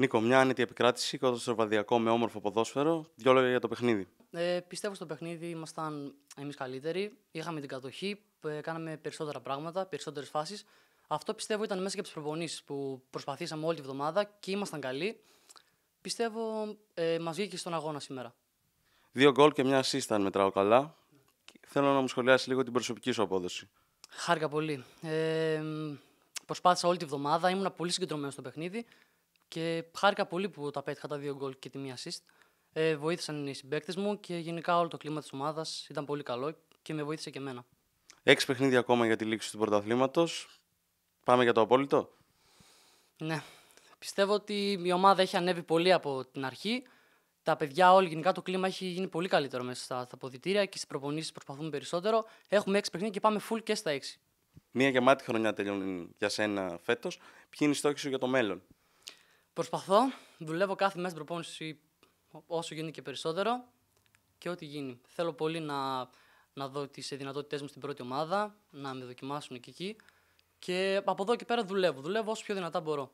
Νίκο, μια άνετη επικράτηση, το βαδιακό με όμορφο ποδόσφαιρο. Δύο λόγια για το παιχνίδι. Ε, πιστεύω στο παιχνίδι ήμασταν εμείς καλύτεροι. Είχαμε την κατοχή, ε, κάναμε περισσότερα πράγματα, περισσότερες φάσεις. Αυτό πιστεύω ήταν μέσα και από τις προπονήσεις που προσπαθήσαμε όλη τη βδομάδα και ήμασταν καλοί. Πιστεύω ε, μας βγήκε στον αγώνα σήμερα. Δύο γκολ και μια assist, αν μετράω καλά. Θέλω να μου σχολιάσεις λίγο την προσωπική σου απόδοση. Χάρηκα πολύ. Ε, προσπάθησα όλη τη βδομάδα, ήμουν πολύ συγκεντρωμένος στο παιχνίδι. Και χάρηκα πολύ που τα πέτυχα τα δύο γκολ και τη μία assist. Ε, βοήθησαν οι συμπαίκτες μου και γενικά όλο το κλίμα της ομάδας ήταν πολύ καλό και με βοήθησε και εμένα. Έξι παιχνίδια ακόμα για τη λήξη του πρωταθλήματος. Πάμε για το απόλυτο. Ναι. Πιστεύω ότι η ομάδα έχει ανέβει πολύ από την αρχή. Τα παιδιά, όλοι γενικά το κλίμα έχει γίνει πολύ καλύτερο μέσα στα, στα ποδητήρια και στις προπονήσεις προσπαθούμε περισσότερο. Έχουμε έξι παιχνίδια και πάμε full και στα έξι. Μία γεμάτη χρονιά τελειώνει για σένα φέτος. Ποιοι είναι οι στόχοι σου για το μέλλον, Προσπαθώ, δουλεύω κάθε μέσα προπόνηση όσο γίνεται και περισσότερο και ό,τι γίνει. Θέλω πολύ να, να δω τις δυνατότητές μου στην πρώτη ομάδα, να με δοκιμάσουν και εκεί. Και από εδώ και πέρα δουλεύω. Δουλεύω όσο πιο δυνατά μπορώ.